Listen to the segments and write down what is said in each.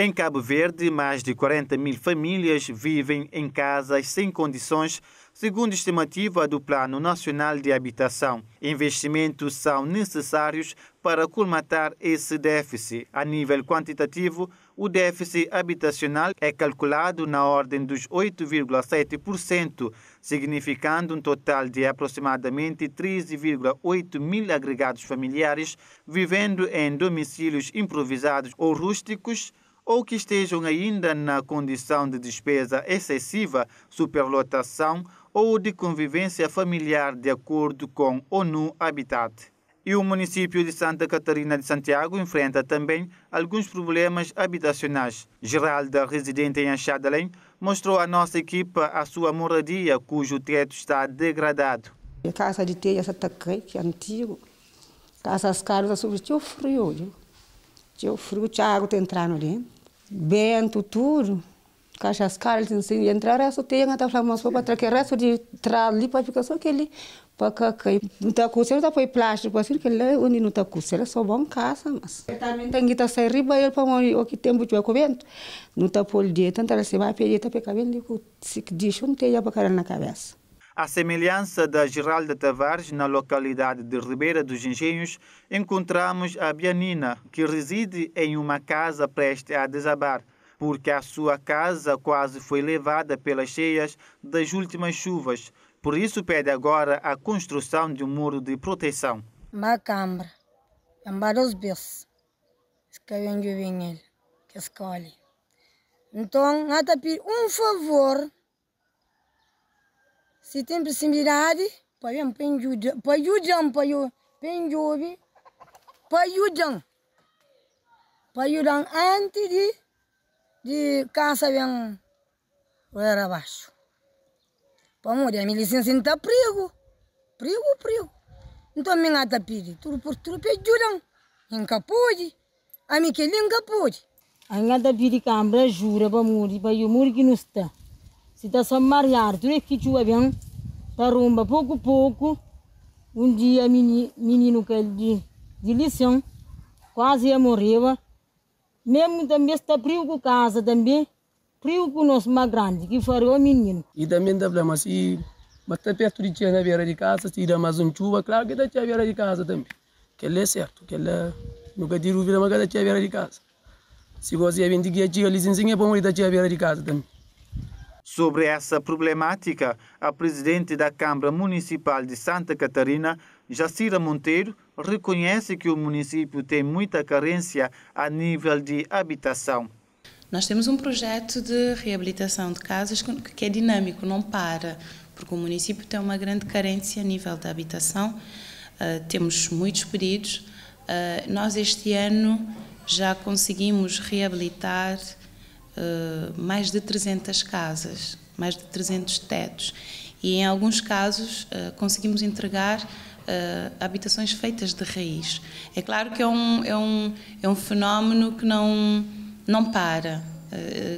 Em Cabo Verde, mais de 40 mil famílias vivem em casas sem condições, segundo estimativa do Plano Nacional de Habitação. Investimentos são necessários para colmatar esse déficit. A nível quantitativo, o déficit habitacional é calculado na ordem dos 8,7%, significando um total de aproximadamente 13,8 mil agregados familiares vivendo em domicílios improvisados ou rústicos ou que estejam ainda na condição de despesa excessiva, superlotação ou de convivência familiar, de acordo com ONU Habitat. E o município de Santa Catarina de Santiago enfrenta também alguns problemas habitacionais. Geralda, residente em Achadalém, mostrou à nossa equipa a sua moradia, cujo teto está degradado. A casa de telha está que é antigo. Casas caras, eu frio, eu frio, a água está entrando dentro vento, tudo. Caixas caras, assim, entrar essa tem até falar mas para trazer resto de trás ali para ficar só aquele para cá que não tá com certeza foi plástico para ser que ele onde não tá com certeza só bom casa mas também tem que estar sair riba ele para morrer o que tem muito com vento não está por dia então ela se vai pedir tá pegar bem de se diz um teia para cara na cabeça à semelhança da Geralda Tavares, na localidade de Ribeira dos Engenhos, encontramos a Bianina, que reside em uma casa prestes a desabar, porque a sua casa quase foi levada pelas cheias das últimas chuvas. Por isso pede agora a construção de um muro de proteção. Macambra, ambaros bis, escrevendo o que escolhe. Então, nada pedir um favor Setembro similar, payam penjudam, payudam, payu, penjubi, payudam. Payudam antes de, de casa bem era abaixo. Vamos ver, a licença não está prego. Prego, prego. Então, minha gata pede, tudo por tudo pediram. Nunca pôde. A minha que nunca pôde. A minha gata pede cambra jura para morrer, para eu morrer que não está se está somar é que chua bem, está rumba pouco a pouco. Um dia menino, menino que de, de lição quase morreu. Mesmo também está frio com casa também, frio com mais grande, que foi o menino. E também problema se bater perto de tia na beira de casa, se irá mais um chuva, claro que da tia beira de casa também. Que ele é certo, que ele nunca tira o vira, mas da tia beira de casa. Se você vem de guia, tia bom põe da tia beira de casa também. Sobre essa problemática, a presidente da Câmara Municipal de Santa Catarina, Jacira Monteiro, reconhece que o município tem muita carência a nível de habitação. Nós temos um projeto de reabilitação de casas que é dinâmico, não para, porque o município tem uma grande carência a nível da habitação, uh, temos muitos pedidos. Uh, ah, nós este ano já conseguimos reabilitar eh, mais de 300 casas, mais de 300 tetos. E em alguns casos uh, conseguimos entregar uh, habitações feitas de raiz. É claro que é um, é um, é um fenómeno que não, não para.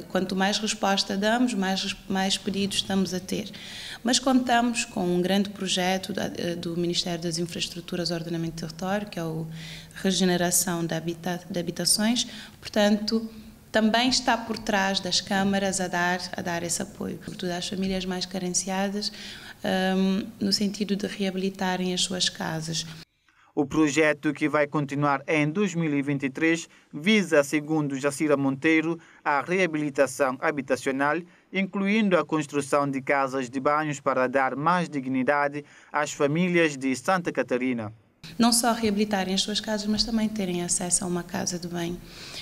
Quanto mais resposta damos, mais, mais pedidos estamos a ter. Mas contamos com um grande projeto do Ministério das Infraestruturas, e Ordenamento e Território, que é o Regeneração de, Habita de Habitações. Portanto, também está por trás das câmaras a dar, a dar esse apoio, sobretudo às famílias mais carenciadas, um, no sentido de reabilitarem as suas casas. O projeto, que vai continuar em 2023, visa, segundo Jacira Monteiro, a reabilitação habitacional, incluindo a construção de casas de banhos para dar mais dignidade às famílias de Santa Catarina não só reabilitarem as suas casas, mas também terem acesso a uma casa de bem,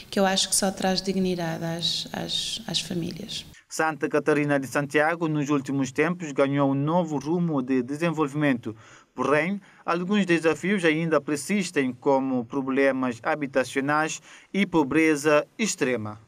que eu acho que só traz dignidade às, às, às famílias. Santa Catarina de Santiago, nos últimos tempos, ganhou um novo rumo de desenvolvimento. Porém, alguns desafios ainda persistem, como problemas habitacionais e pobreza extrema.